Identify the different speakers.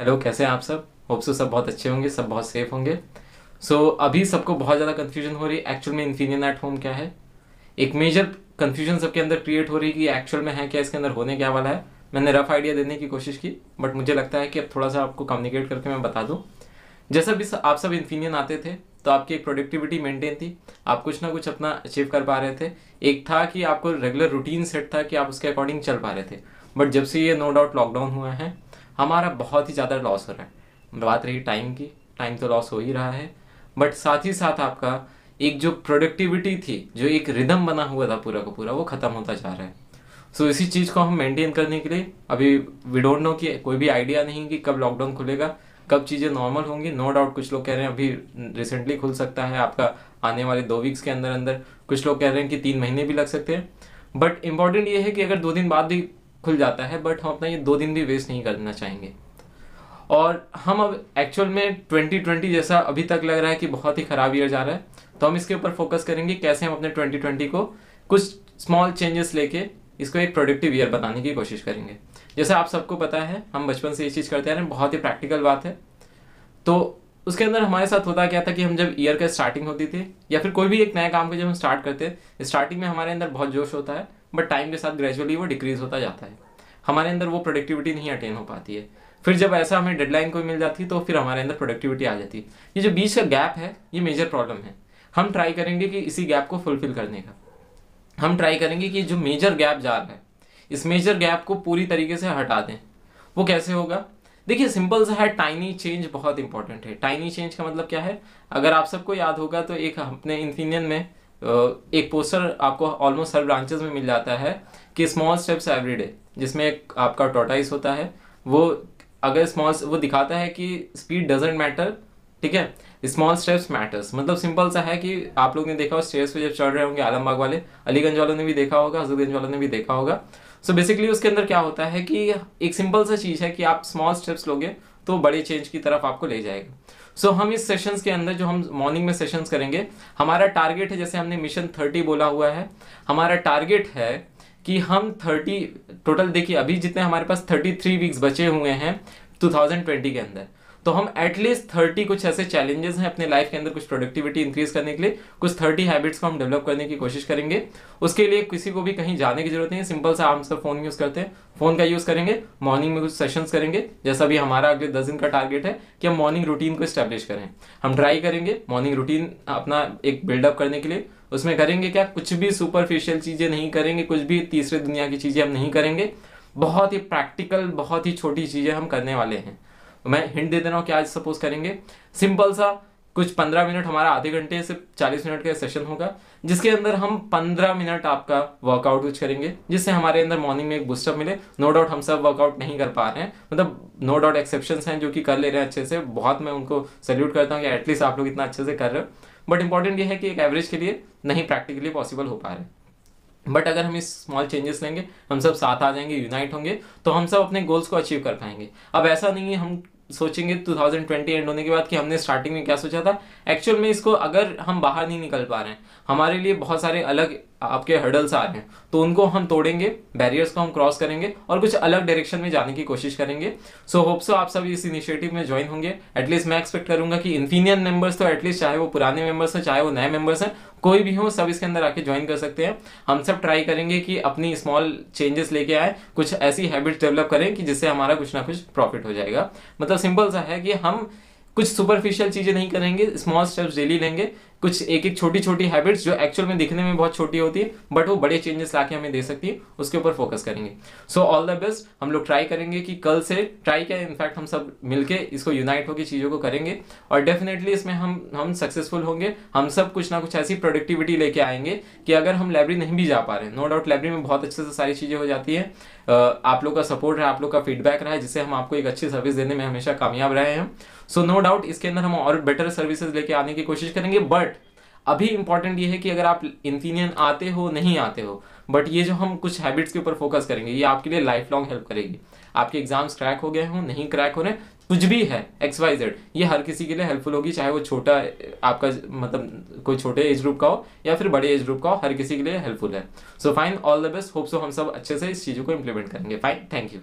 Speaker 1: hello कैसे हैं आप सब होप सो सब बहुत अच्छे होंगे सब बहुत सेफ होंगे सो so, अभी सबको बहुत ज़्यादा कन्फ्यूजन हो रही है एक्चुअल में इन्फीनियन एट होम क्या है एक मेजर कन्फ्यूजन सबके अंदर क्रिएट हो रही है कि एक्चुअल में है क्या इसके अंदर होने क्या वाला है मैंने रफ आइडिया देने की कोशिश की बट मुझे लगता है कि अब थोड़ा सा आपको कम्युनिकेट करके मैं बता दूँ जैसा भी आप सब इन्फीनियन आते थे तो आपकी एक प्रोडक्टिविटी मेंटेन थी आप कुछ ना कुछ अपना अचीव कर पा रहे थे एक था कि आपको रेगुलर रूटीन सेट था कि आप उसके अकॉर्डिंग चल पा रहे थे बट जब से ये नो डाउट लॉकडाउन हुआ है हमारा बहुत ही ज़्यादा लॉस हो रहा है बात रही टाइम की टाइम तो लॉस हो ही रहा है बट साथ ही साथ आपका एक जो प्रोडक्टिविटी थी जो एक रिदम बना हुआ था पूरा का पूरा वो ख़त्म होता जा रहा है सो so, इसी चीज़ को हम मेंटेन करने के लिए अभी वी डोंट नो कि कोई भी आइडिया नहीं कि कब लॉकडाउन खुलेगा कब चीज़ें नॉर्मल होंगी नो डाउट कुछ लोग कह रहे हैं अभी रिसेंटली खुल सकता है आपका आने वाले दो वीक्स के अंदर अंदर कुछ लोग कह रहे हैं कि तीन महीने भी लग सकते हैं बट इम्पॉर्टेंट ये है कि अगर दो दिन बाद भी खुल जाता है बट हम अपना ये दो दिन भी वेस्ट नहीं करना चाहेंगे और हम अब एक्चुअल में 2020 जैसा अभी तक लग रहा है कि बहुत ही ख़राब ईयर जा रहा है तो हम इसके ऊपर फोकस करेंगे कैसे हम अपने 2020 को कुछ स्मॉल चेंजेस लेके इसको एक प्रोडक्टिव ईयर बनाने की कोशिश करेंगे जैसे आप सबको पता है हम बचपन से ये चीज़ करते आ रहे हैं बहुत ही प्रैक्टिकल बात है तो उसके अंदर हमारे साथ होता क्या था कि हम जब ईयर का स्टार्टिंग होती थी या फिर कोई भी एक नया काम को जब हम स्टार्ट करते स्टार्टिंग में हमारे अंदर बहुत जोश होता है बट टाइम के साथ ग्रेजुअली वो डिक्रीज होता जाता है हमारे अंदर वो प्रोडक्टिविटी नहीं अटेन हो पाती है फिर जब ऐसा हमें डेडलाइन कोई मिल जाती है तो फिर हमारे अंदर प्रोडक्टिविटी आ जाती है ये जो बीच का गैप है ये मेजर प्रॉब्लम है हम ट्राई करेंगे कि इसी गैप को फुलफिल करने का हम ट्राई करेंगे कि जो मेजर गैप जा रहा है इस मेजर गैप को पूरी तरीके से हटा दें वो कैसे होगा देखिए सिंपल सा है टाइनी चेंज बहुत इंपॉर्टेंट है टाइनी चेंज का मतलब क्या है अगर आप सबको याद होगा तो एक अपने इंथीनियन में एक पोस्टर आपको ऑलमोस्ट हर ब्रांचेस में मिल जाता है कि स्मॉल स्टेप्स एवरी डे जिसमें एक आपका टोटाइज होता है वो अगर स्मॉल वो दिखाता है कि स्पीड डजेंट मैटर ठीक है स्मॉल स्टेप्स मैटर्स मतलब सिंपल सा है कि आप लोग ने देखा हो स्टेयर्स पे जब चढ़ रहे होंगे आलमबाग वाले अलीगंज वालों ने भी देखा होगा हजरतगंज वालों ने भी देखा होगा सो so बेसिकली उसके अंदर क्या होता है कि एक सिंपल सा चीज़ है कि आप स्मॉल स्टेप्स लोगे तो बड़े चेंज की तरफ आपको ले जाएगा सो so, हम इस सेशंस के अंदर जो हम मॉर्निंग में सेशंस करेंगे हमारा टारगेट है जैसे हमने मिशन थर्टी बोला हुआ है हमारा टारगेट है कि हम थर्टी टोटल देखिए अभी जितने हमारे पास थर्टी थ्री वीक्स बचे हुए हैं 2020 के अंदर तो हम एटलीस्ट थर्टी कुछ ऐसे चैलेंजेस हैं अपने लाइफ के अंदर कुछ प्रोडक्टिविटी इंक्रीज करने के लिए कुछ थर्टी हैबिट्स को हम डेवलप करने की कोशिश करेंगे उसके लिए किसी को भी कहीं जाने की जरूरत नहीं है सिंपल सा हम सब फोन यूज करते हैं फोन का यूज करेंगे मॉर्निंग में कुछ सेशन करेंगे जैसा भी हमारा अगले दस दिन का टारगेट है कि हम मॉर्निंग रूटीन को स्टेब्लिश करें हम ट्राई करेंगे मॉर्निंग रूटीन अपना एक बिल्डअप करने के लिए उसमें करेंगे क्या कुछ भी सुपरफिशियल चीज़ें नहीं करेंगे कुछ भी तीसरे दुनिया की चीज़ें हम नहीं करेंगे बहुत ही प्रैक्टिकल बहुत ही छोटी चीज़ें हम करने वाले हैं मैं हिंट दे दे रहा हूँ कि आज सपोज करेंगे सिंपल सा कुछ पंद्रह मिनट हमारा आधे घंटे से चालीस मिनट का सेशन होगा जिसके अंदर हम पंद्रह मिनट आपका वर्कआउट कुछ करेंगे जिससे हमारे अंदर मॉर्निंग में एक बूस्टअप मिले नो डाउट हम सब वर्कआउट नहीं कर पा रहे हैं मतलब नो डाउट एक्सेप्शन हैं जो कि कर ले रहे हैं अच्छे से बहुत मैं उनको सैल्यूट करता हूँ कि एटलीस्ट आप लोग इतना अच्छे से कर रहे हो बट इंपॉर्टेंट ये है कि एक एवरेज के लिए नहीं प्रैक्टिकली पॉसिबल हो पा रहे बट अगर हम इस स्मॉल चेंजेस लेंगे हम सब साथ आ जाएंगे यूनाइट होंगे तो हम सब अपने गोल्स को अचीव कर पाएंगे अब ऐसा नहीं है हम सोचेंगे 2020 एंड होने के बाद कि हमने स्टार्टिंग में क्या सोचा था एक्चुअल में इसको अगर हम बाहर नहीं निकल पा रहे हैं हमारे लिए बहुत सारे अलग आपके हर्डल्स आ रहे हैं तो उनको हम तोड़ेंगे बैरियर्स को हम क्रॉस करेंगे और कुछ अलग डायरेक्शन में जाने की कोशिश करेंगे सो होप सो आप सब इस इनिशिएटिव में ज्वाइन होंगे एटलीस्ट मैं एक्सपेक्ट करूंगा कि इन्फीनियन मेंबर्स तो एटलीस्ट चाहे वो पुराने मेंबर्स हैं चाहे वो नए मेंबर्स हैं कोई भी हो सब इसके अंदर आके ज्वाइन कर सकते हैं हम सब ट्राई करेंगे कि अपनी स्मॉल चेंजेस लेके आए कुछ ऐसी हैबिट्स डेवलप करें कि जिससे हमारा कुछ ना कुछ प्रॉफिट हो जाएगा मतलब सिंपल सा है कि हम कुछ सुपरफिशियल चीजें नहीं करेंगे स्मॉल स्टेप्स डेली लेंगे कुछ एक एक छोटी छोटी हैबिट्स जो एक्चुअल में दिखने में बहुत छोटी होती है बट वो बड़े चेंजेस लाके हमें दे सकती है उसके ऊपर फोकस करेंगे सो ऑल द बेस्ट हम लोग ट्राई करेंगे कि कल से ट्राई क्या इनफैक्ट हम सब मिलके इसको यूनाइट होकर चीज़ों को करेंगे और डेफिनेटली इसमें हम हम सक्सेसफुल होंगे हम सब कुछ ना कुछ ऐसी प्रोडक्टिविटी लेके आएंगे कि अगर हम लाइब्रेरी नहीं भी जा पा रहे नो डाउट लाइब्रेरी में बहुत अच्छे से सारी चीज़ें हो जाती है आप लोग का सपोर्ट रहा आप लोग का फीडबैक रहा है जिससे हम आपको एक अच्छी सर्विस देने में हमेशा कामयाब रहे हैं सो नो डाउट इसके अंदर हम और बेटर सर्विसेज लेके आने की कोशिश करेंगे बट अभी इंपॉर्टेंट ये है कि अगर आप इंफिनियन आते हो नहीं आते हो बट ये जो हम कुछ हैबिट्स के ऊपर फोकस करेंगे ये आपके लिए लाइफ लॉन्ग हेल्प करेगी आपके एग्जाम्स क्रैक हो गए हों नहीं क्रैक हो रहे कुछ भी है एक्स वाई जेड ये हर किसी के लिए हेल्पफुल होगी चाहे वो छोटा आपका मतलब कोई छोटे एज ग्रुप का हो या फिर बड़े एज ग्रुप का हो हर किसी के लिए हेल्पफुल है so fine all the best hope so हम सब अच्छे से इस चीज़ों को इम्प्लीमेंट करेंगे फाइन थैंक यू